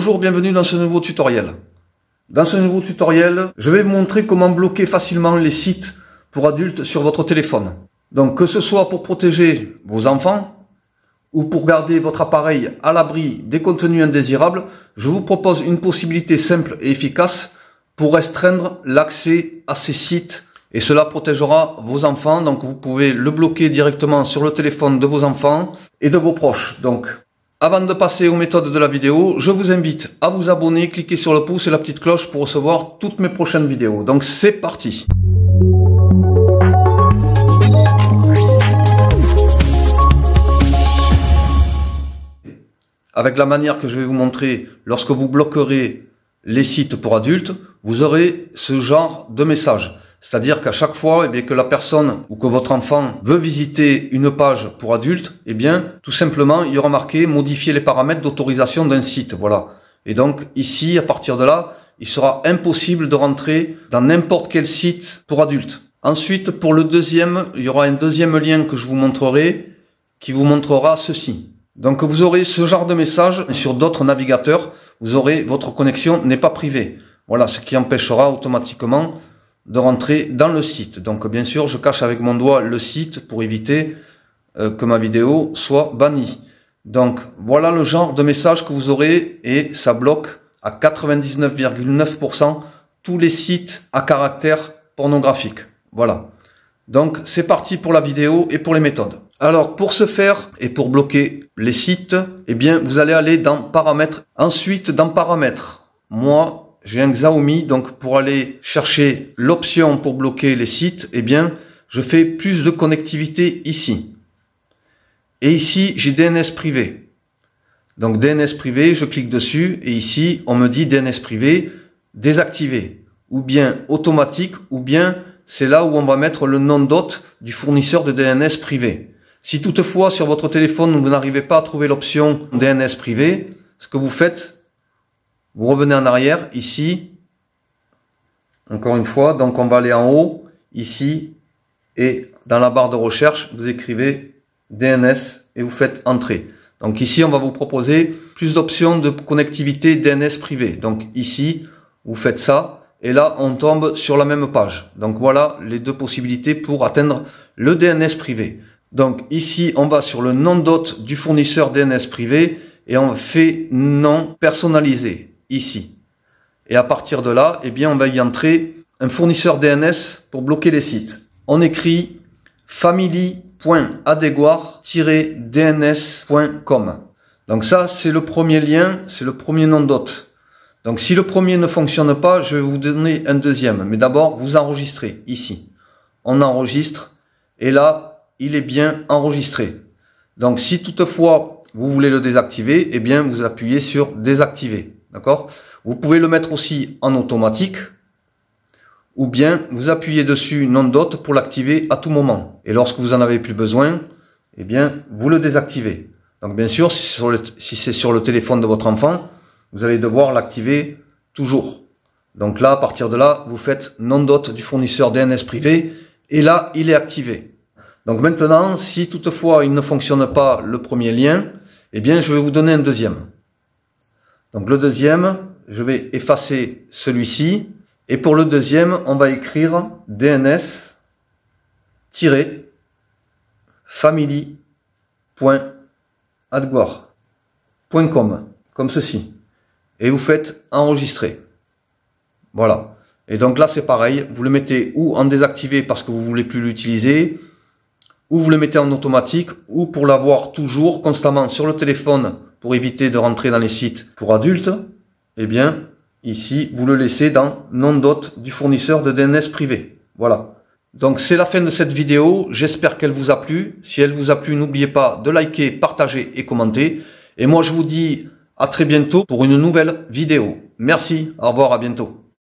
Bonjour, bienvenue dans ce nouveau tutoriel. Dans ce nouveau tutoriel, je vais vous montrer comment bloquer facilement les sites pour adultes sur votre téléphone. Donc que ce soit pour protéger vos enfants ou pour garder votre appareil à l'abri des contenus indésirables, je vous propose une possibilité simple et efficace pour restreindre l'accès à ces sites et cela protégera vos enfants. Donc vous pouvez le bloquer directement sur le téléphone de vos enfants et de vos proches. Donc avant de passer aux méthodes de la vidéo, je vous invite à vous abonner, cliquer sur le pouce et la petite cloche pour recevoir toutes mes prochaines vidéos. Donc c'est parti Avec la manière que je vais vous montrer, lorsque vous bloquerez les sites pour adultes, vous aurez ce genre de message. C'est-à-dire qu'à chaque fois eh bien, que la personne ou que votre enfant veut visiter une page pour adulte, eh bien, tout simplement, il y aura marqué modifier les paramètres d'autorisation d'un site. Voilà. Et donc ici, à partir de là, il sera impossible de rentrer dans n'importe quel site pour adultes. Ensuite, pour le deuxième, il y aura un deuxième lien que je vous montrerai qui vous montrera ceci. Donc vous aurez ce genre de message sur d'autres navigateurs. Vous aurez votre connexion n'est pas privée. Voilà, ce qui empêchera automatiquement de rentrer dans le site. Donc bien sûr, je cache avec mon doigt le site pour éviter euh, que ma vidéo soit bannie. Donc voilà le genre de message que vous aurez et ça bloque à 99,9% tous les sites à caractère pornographique. Voilà. Donc c'est parti pour la vidéo et pour les méthodes. Alors pour ce faire et pour bloquer les sites, eh bien vous allez aller dans paramètres. Ensuite dans paramètres, moi j'ai un Xiaomi, donc pour aller chercher l'option pour bloquer les sites, eh bien, je fais plus de connectivité ici. Et ici, j'ai DNS privé. Donc DNS privé, je clique dessus et ici, on me dit DNS privé désactivé ou bien automatique ou bien c'est là où on va mettre le nom d'hôte du fournisseur de DNS privé. Si toutefois sur votre téléphone vous n'arrivez pas à trouver l'option DNS privé, ce que vous faites, vous revenez en arrière, ici. Encore une fois, donc on va aller en haut, ici. Et dans la barre de recherche, vous écrivez DNS et vous faites entrer. Donc ici, on va vous proposer plus d'options de connectivité DNS privé. Donc ici, vous faites ça. Et là, on tombe sur la même page. Donc voilà les deux possibilités pour atteindre le DNS privé. Donc ici, on va sur le nom d'hôte du fournisseur DNS privé et on fait nom personnalisé ici. Et à partir de là, eh bien, on va y entrer un fournisseur DNS pour bloquer les sites. On écrit family.adeguar-dns.com. Donc ça, c'est le premier lien, c'est le premier nom d'hôte. Donc si le premier ne fonctionne pas, je vais vous donner un deuxième. Mais d'abord, vous enregistrez ici. On enregistre et là, il est bien enregistré. Donc si toutefois vous voulez le désactiver, eh bien vous appuyez sur désactiver. D'accord Vous pouvez le mettre aussi en automatique ou bien vous appuyez dessus non dot pour l'activer à tout moment. Et lorsque vous en avez plus besoin, eh bien, vous le désactivez. Donc bien sûr, si c'est sur, le téléphone de votre enfant, vous allez devoir l'activer toujours. Donc là, à partir de là, vous faites non dot du fournisseur DNS privé et là, il est activé. Donc maintenant, si toutefois il ne fonctionne pas le premier lien, eh bien, je vais vous donner un deuxième. Donc le deuxième, je vais effacer celui-ci. Et pour le deuxième, on va écrire dns-family.adguar.com, comme ceci. Et vous faites enregistrer. Voilà. Et donc là, c'est pareil. Vous le mettez ou en désactivé parce que vous voulez plus l'utiliser, ou vous le mettez en automatique, ou pour l'avoir toujours constamment sur le téléphone pour éviter de rentrer dans les sites pour adultes, eh bien, ici, vous le laissez dans non dot du fournisseur de DNS privé. Voilà. Donc c'est la fin de cette vidéo, j'espère qu'elle vous a plu. Si elle vous a plu, n'oubliez pas de liker, partager et commenter. Et moi je vous dis à très bientôt pour une nouvelle vidéo. Merci, au revoir, à bientôt.